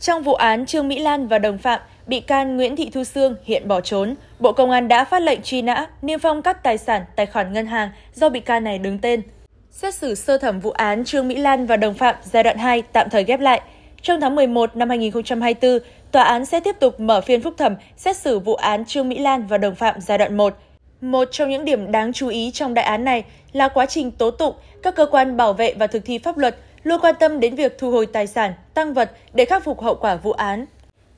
Trong vụ án Trương Mỹ Lan và đồng phạm, bị can Nguyễn Thị Thu Sương hiện bỏ trốn, Bộ Công an đã phát lệnh truy nã, niêm phong các tài sản, tài khoản ngân hàng do bị can này đứng tên. Xét xử sơ thẩm vụ án Trương Mỹ Lan và đồng phạm giai đoạn 2 tạm thời ghép lại. Trong tháng 11 năm 2024, tòa án sẽ tiếp tục mở phiên phúc thẩm xét xử vụ án Trương Mỹ Lan và đồng phạm giai đoạn 1 một trong những điểm đáng chú ý trong đại án này là quá trình tố tụng, các cơ quan bảo vệ và thực thi pháp luật luôn quan tâm đến việc thu hồi tài sản, tăng vật để khắc phục hậu quả vụ án.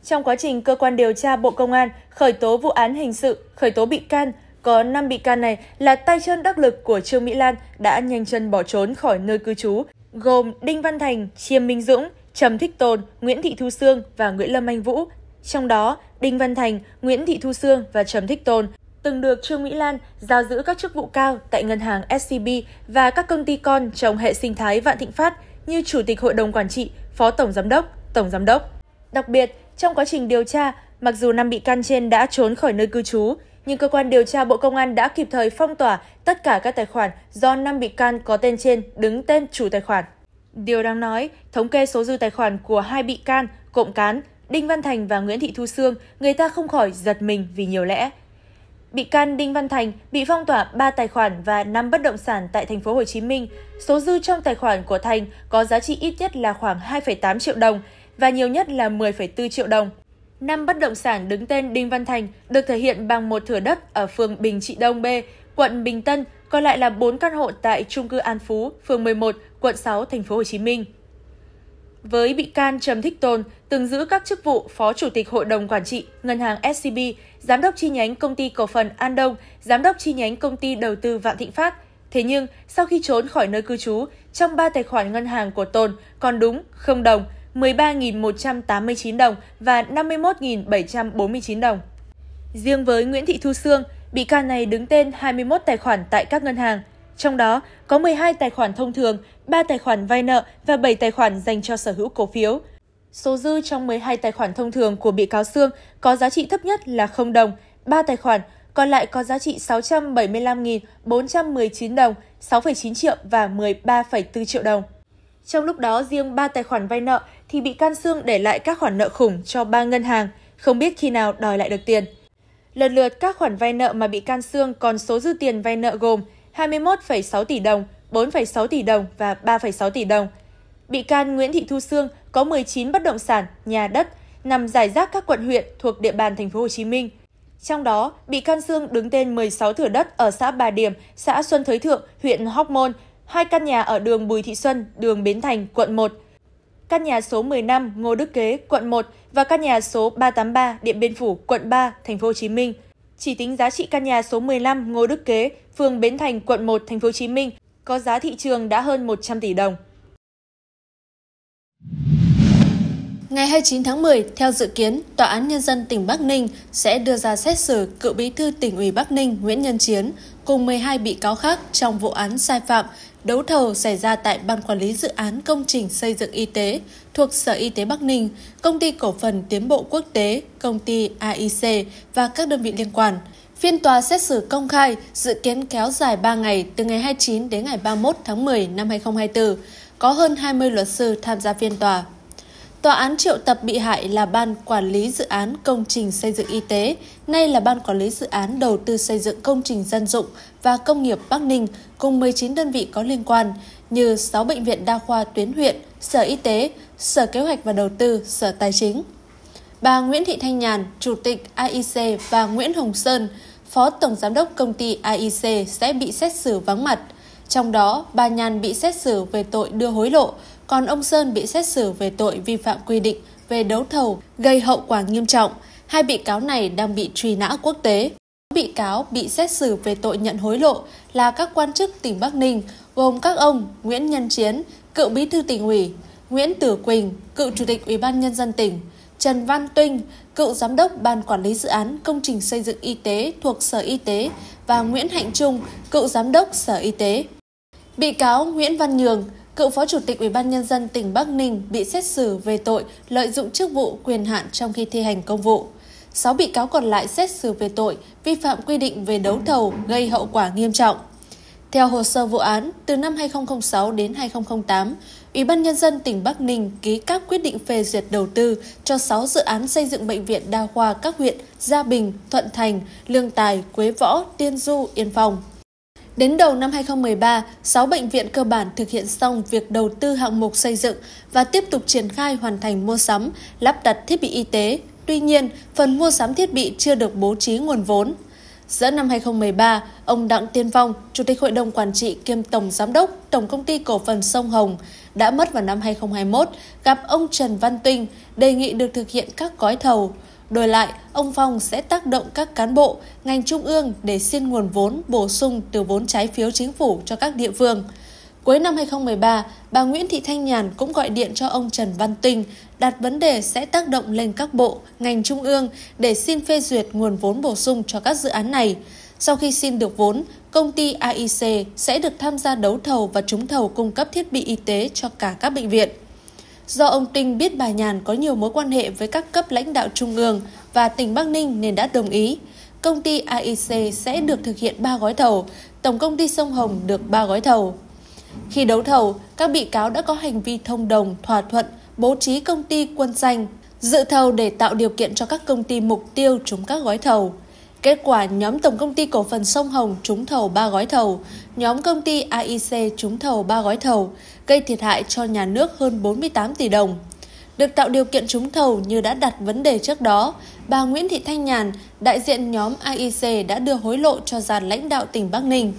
Trong quá trình cơ quan điều tra Bộ Công an khởi tố vụ án hình sự, khởi tố bị can, có 5 bị can này là tay chân đắc lực của Trương Mỹ Lan đã nhanh chân bỏ trốn khỏi nơi cư trú, gồm Đinh Văn Thành, Chiêm Minh Dũng, Trầm Thích Tồn, Nguyễn Thị Thu Sương và Nguyễn Lâm Anh Vũ. Trong đó, Đinh Văn Thành, Nguyễn Thị Thu Sương và Trầm Thích Tồn từng được Trương Mỹ Lan giao giữ các chức vụ cao tại ngân hàng SCB và các công ty con trong hệ sinh thái Vạn Thịnh Phát như Chủ tịch Hội đồng Quản trị, Phó Tổng Giám đốc, Tổng Giám đốc. Đặc biệt, trong quá trình điều tra, mặc dù năm bị can trên đã trốn khỏi nơi cư trú, nhưng cơ quan điều tra Bộ Công an đã kịp thời phong tỏa tất cả các tài khoản do năm bị can có tên trên đứng tên chủ tài khoản. Điều đáng nói, thống kê số dư tài khoản của hai bị can, Cộng Cán, Đinh Văn Thành và Nguyễn Thị Thu Sương, người ta không khỏi giật mình vì nhiều lẽ. Bị can Đinh Văn Thành bị phong tỏa 3 tài khoản và 5 bất động sản tại thành phố Hồ Chí Minh. Số dư trong tài khoản của Thành có giá trị ít nhất là khoảng 2,8 triệu đồng và nhiều nhất là 10,4 triệu đồng. Năm bất động sản đứng tên Đinh Văn Thành được thể hiện bằng một thửa đất ở phường Bình Trị Đông B, quận Bình Tân, còn lại là 4 căn hộ tại trung cư An Phú, phường 11, quận 6, thành phố Hồ Chí Minh. Với bị can Trầm Thích Tôn, từng giữ các chức vụ Phó Chủ tịch Hội đồng Quản trị Ngân hàng SCB, Giám đốc chi nhánh Công ty Cổ phần An Đông, Giám đốc chi nhánh Công ty Đầu tư Vạn Thịnh Phát. Thế nhưng, sau khi trốn khỏi nơi cư trú, trong 3 tài khoản ngân hàng của Tôn còn đúng 0 đồng, 13.189 đồng và 51.749 đồng. Riêng với Nguyễn Thị Thu Sương, bị can này đứng tên 21 tài khoản tại các ngân hàng, trong đó, có 12 tài khoản thông thường, 3 tài khoản vay nợ và 7 tài khoản dành cho sở hữu cổ phiếu. Số dư trong 12 tài khoản thông thường của bị cáo Sương có giá trị thấp nhất là 0 đồng, 3 tài khoản còn lại có giá trị 675.419 đồng, 6,9 triệu và 13,4 triệu đồng. Trong lúc đó, riêng 3 tài khoản vay nợ thì bị can Sương để lại các khoản nợ khủng cho 3 ngân hàng, không biết khi nào đòi lại được tiền. Lần lượt các khoản vay nợ mà bị can Sương còn số dư tiền vay nợ gồm 21,6 tỷ đồng, 4,6 tỷ đồng và 3,6 tỷ đồng. Bị can Nguyễn Thị Thu Sương có 19 bất động sản, nhà đất nằm giải rác các quận huyện thuộc địa bàn thành phố Hồ Chí Minh. Trong đó, bị can Sương đứng tên 16 thửa đất ở xã Bà Điểm, xã Xuân Thới Thượng, huyện Hóc Môn, hai căn nhà ở đường Bùi Thị Xuân, đường Bến Thành, quận 1, căn nhà số 15 Ngô Đức Kế, quận 1 và căn nhà số 383 Điện Biên Phủ, quận 3, thành phố Hồ Chí Minh. Chỉ tính giá trị căn nhà số 15 Ngô Đức Kế phường Bến Thành, quận 1, thành phố Hồ Chí Minh có giá thị trường đã hơn 100 tỷ đồng. Ngày 29 tháng 10, theo dự kiến, Tòa án Nhân dân tỉnh Bắc Ninh sẽ đưa ra xét xử cựu bí thư tỉnh ủy Bắc Ninh Nguyễn Nhân Chiến cùng 12 bị cáo khác trong vụ án sai phạm đấu thầu xảy ra tại Ban Quản lý Dự án Công trình Xây dựng Y tế thuộc Sở Y tế Bắc Ninh, Công ty Cổ phần Tiến bộ Quốc tế, Công ty AIC và các đơn vị liên quan. Phiên tòa xét xử công khai dự kiến kéo dài 3 ngày từ ngày 29 đến ngày 31 tháng 10 năm 2024, có hơn 20 luật sư tham gia phiên tòa. Tòa án triệu tập bị hại là Ban Quản lý Dự án Công trình Xây dựng Y tế, nay là Ban Quản lý Dự án Đầu tư Xây dựng Công trình Dân dụng và Công nghiệp Bắc Ninh cùng 19 đơn vị có liên quan như 6 bệnh viện đa khoa tuyến huyện, Sở Y tế, Sở Kế hoạch và Đầu tư, Sở Tài chính. Bà Nguyễn Thị Thanh Nhàn, Chủ tịch AIC và Nguyễn Hồng Sơn, Phó Tổng Giám đốc Công ty AIC sẽ bị xét xử vắng mặt. Trong đó, bà Nhàn bị xét xử về tội đưa hối lộ, còn ông Sơn bị xét xử về tội vi phạm quy định về đấu thầu gây hậu quả nghiêm trọng. Hai bị cáo này đang bị truy nã quốc tế. Bị cáo bị xét xử về tội nhận hối lộ là các quan chức tỉnh Bắc Ninh, gồm các ông Nguyễn Nhân Chiến, cựu bí thư tỉnh ủy, Nguyễn Tử Quỳnh, cựu chủ tịch Ủy ban nhân dân tỉnh, Trần Văn Tuynh, cựu giám đốc ban quản lý dự án công trình xây dựng y tế thuộc Sở Y tế và Nguyễn Hạnh Trung, cựu giám đốc Sở Y tế. Bị cáo Nguyễn Văn Nhường, cựu phó chủ tịch Ủy ban nhân dân tỉnh Bắc Ninh bị xét xử về tội lợi dụng chức vụ quyền hạn trong khi thi hành công vụ. 6 bị cáo còn lại xét xử về tội vi phạm quy định về đấu thầu gây hậu quả nghiêm trọng. Theo hồ sơ vụ án, từ năm 2006 đến 2008, Ủy ban Nhân dân tỉnh Bắc Ninh ký các quyết định phê duyệt đầu tư cho 6 dự án xây dựng bệnh viện đa khoa các huyện Gia Bình, Thuận Thành, Lương Tài, Quế Võ, Tiên Du, Yên Phong. Đến đầu năm 2013, 6 bệnh viện cơ bản thực hiện xong việc đầu tư hạng mục xây dựng và tiếp tục triển khai hoàn thành mua sắm, lắp đặt thiết bị y tế. Tuy nhiên, phần mua sắm thiết bị chưa được bố trí nguồn vốn. Giữa năm 2013, ông Đặng Tiên Phong, Chủ tịch Hội đồng Quản trị kiêm Tổng Giám đốc Tổng Công ty Cổ phần Sông Hồng, đã mất vào năm 2021, gặp ông Trần Văn Tuyên đề nghị được thực hiện các gói thầu. Đổi lại, ông Phong sẽ tác động các cán bộ, ngành trung ương để xin nguồn vốn bổ sung từ vốn trái phiếu chính phủ cho các địa phương. Cuối năm 2013, bà Nguyễn Thị Thanh Nhàn cũng gọi điện cho ông Trần Văn Tinh đặt vấn đề sẽ tác động lên các bộ, ngành trung ương để xin phê duyệt nguồn vốn bổ sung cho các dự án này. Sau khi xin được vốn, công ty AIC sẽ được tham gia đấu thầu và trúng thầu cung cấp thiết bị y tế cho cả các bệnh viện. Do ông Tinh biết bà Nhàn có nhiều mối quan hệ với các cấp lãnh đạo trung ương và tỉnh Bắc Ninh nên đã đồng ý. Công ty AIC sẽ được thực hiện 3 gói thầu, Tổng công ty Sông Hồng được 3 gói thầu. Khi đấu thầu, các bị cáo đã có hành vi thông đồng, thỏa thuận, bố trí công ty quân danh, dự thầu để tạo điều kiện cho các công ty mục tiêu trúng các gói thầu. Kết quả nhóm Tổng Công ty Cổ phần Sông Hồng trúng thầu 3 gói thầu, nhóm Công ty AIC trúng thầu 3 gói thầu, gây thiệt hại cho nhà nước hơn 48 tỷ đồng. Được tạo điều kiện trúng thầu như đã đặt vấn đề trước đó, bà Nguyễn Thị Thanh Nhàn, đại diện nhóm AIC đã đưa hối lộ cho giàn lãnh đạo tỉnh Bắc Ninh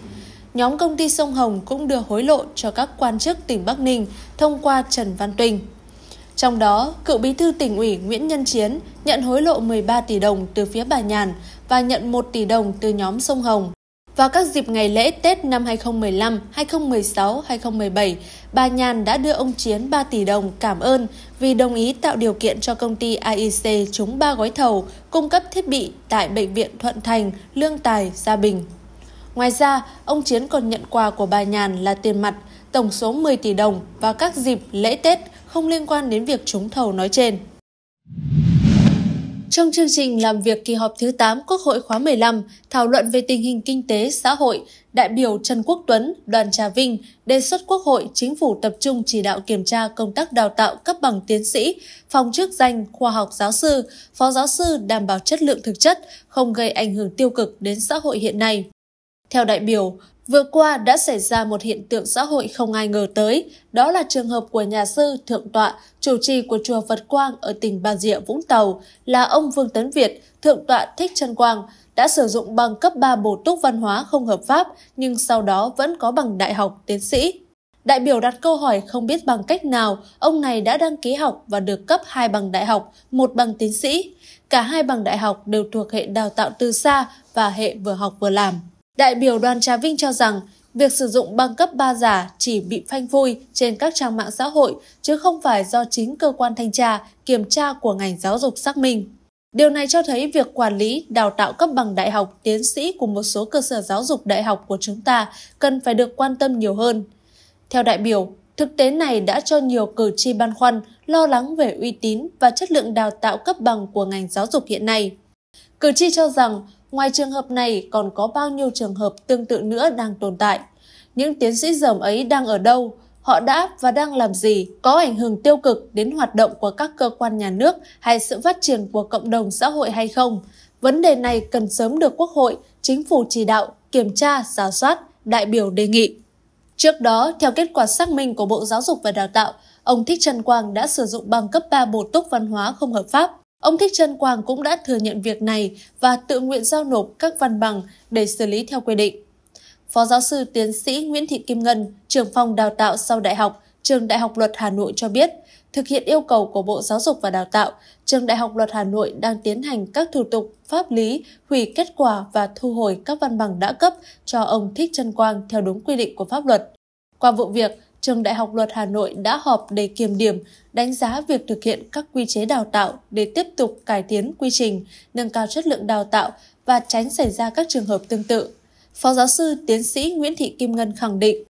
nhóm công ty Sông Hồng cũng đưa hối lộ cho các quan chức tỉnh Bắc Ninh thông qua Trần Văn Tuỳnh. Trong đó, cựu bí thư tỉnh ủy Nguyễn Nhân Chiến nhận hối lộ 13 tỷ đồng từ phía bà Nhàn và nhận 1 tỷ đồng từ nhóm Sông Hồng. Vào các dịp ngày lễ Tết năm 2015, 2016, 2017, bà Nhàn đã đưa ông Chiến 3 tỷ đồng cảm ơn vì đồng ý tạo điều kiện cho công ty AIC trúng 3 gói thầu cung cấp thiết bị tại Bệnh viện Thuận Thành, Lương Tài, Gia Bình. Ngoài ra, ông Chiến còn nhận quà của bà Nhàn là tiền mặt, tổng số 10 tỷ đồng và các dịp lễ Tết không liên quan đến việc trúng thầu nói trên. Trong chương trình làm việc kỳ họp thứ 8 Quốc hội khóa 15 thảo luận về tình hình kinh tế, xã hội, đại biểu Trần Quốc Tuấn, đoàn Trà Vinh đề xuất Quốc hội chính phủ tập trung chỉ đạo kiểm tra công tác đào tạo cấp bằng tiến sĩ, phòng chức danh, khoa học giáo sư, phó giáo sư đảm bảo chất lượng thực chất, không gây ảnh hưởng tiêu cực đến xã hội hiện nay. Theo đại biểu, vừa qua đã xảy ra một hiện tượng xã hội không ai ngờ tới, đó là trường hợp của nhà sư thượng tọa, chủ trì của chùa Phật Quang ở tỉnh Bà Rịa, Vũng Tàu là ông Vương Tấn Việt, thượng tọa Thích Trân Quang, đã sử dụng bằng cấp 3 bổ túc văn hóa không hợp pháp nhưng sau đó vẫn có bằng đại học tiến sĩ. Đại biểu đặt câu hỏi không biết bằng cách nào ông này đã đăng ký học và được cấp hai bằng đại học, một bằng tiến sĩ. Cả hai bằng đại học đều thuộc hệ đào tạo từ xa và hệ vừa học vừa làm. Đại biểu đoàn Trà Vinh cho rằng việc sử dụng băng cấp 3 giả chỉ bị phanh phui trên các trang mạng xã hội chứ không phải do chính cơ quan thanh tra, kiểm tra của ngành giáo dục xác minh. Điều này cho thấy việc quản lý, đào tạo cấp bằng đại học, tiến sĩ của một số cơ sở giáo dục đại học của chúng ta cần phải được quan tâm nhiều hơn. Theo đại biểu, thực tế này đã cho nhiều cử tri băn khoăn, lo lắng về uy tín và chất lượng đào tạo cấp bằng của ngành giáo dục hiện nay. Cử tri cho rằng Ngoài trường hợp này, còn có bao nhiêu trường hợp tương tự nữa đang tồn tại? Những tiến sĩ dởm ấy đang ở đâu? Họ đã và đang làm gì có ảnh hưởng tiêu cực đến hoạt động của các cơ quan nhà nước hay sự phát triển của cộng đồng xã hội hay không? Vấn đề này cần sớm được Quốc hội, Chính phủ chỉ đạo, kiểm tra, giả soát, đại biểu đề nghị. Trước đó, theo kết quả xác minh của Bộ Giáo dục và Đào tạo, ông Thích Trần Quang đã sử dụng bằng cấp 3 bổ túc văn hóa không hợp pháp Ông Thích Trân Quang cũng đã thừa nhận việc này và tự nguyện giao nộp các văn bằng để xử lý theo quy định. Phó giáo sư tiến sĩ Nguyễn Thị Kim Ngân, trưởng phòng đào tạo sau đại học, Trường Đại học Luật Hà Nội cho biết, thực hiện yêu cầu của Bộ Giáo dục và Đào tạo, Trường Đại học Luật Hà Nội đang tiến hành các thủ tục pháp lý hủy kết quả và thu hồi các văn bằng đã cấp cho ông Thích Trân Quang theo đúng quy định của pháp luật. Qua vụ việc, trường Đại học Luật Hà Nội đã họp để kiểm điểm, đánh giá việc thực hiện các quy chế đào tạo để tiếp tục cải tiến quy trình, nâng cao chất lượng đào tạo và tránh xảy ra các trường hợp tương tự. Phó giáo sư tiến sĩ Nguyễn Thị Kim Ngân khẳng định,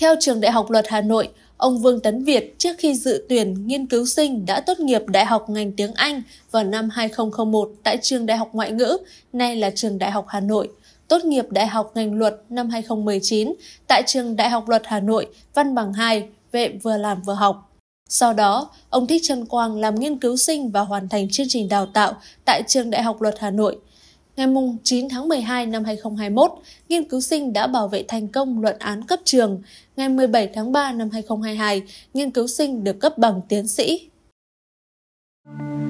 theo trường Đại học Luật Hà Nội, ông Vương Tấn Việt trước khi dự tuyển nghiên cứu sinh đã tốt nghiệp Đại học ngành tiếng Anh vào năm 2001 tại trường Đại học Ngoại ngữ, nay là trường Đại học Hà Nội tốt nghiệp Đại học ngành luật năm 2019 tại trường Đại học Luật Hà Nội, văn bằng 2, vệ vừa làm vừa học. Sau đó, ông Thích Trân Quang làm nghiên cứu sinh và hoàn thành chương trình đào tạo tại trường Đại học Luật Hà Nội. Ngày 9 tháng 12 năm 2021, nghiên cứu sinh đã bảo vệ thành công luận án cấp trường. Ngày 17 tháng 3 năm 2022, nghiên cứu sinh được cấp bằng tiến sĩ. Thank you.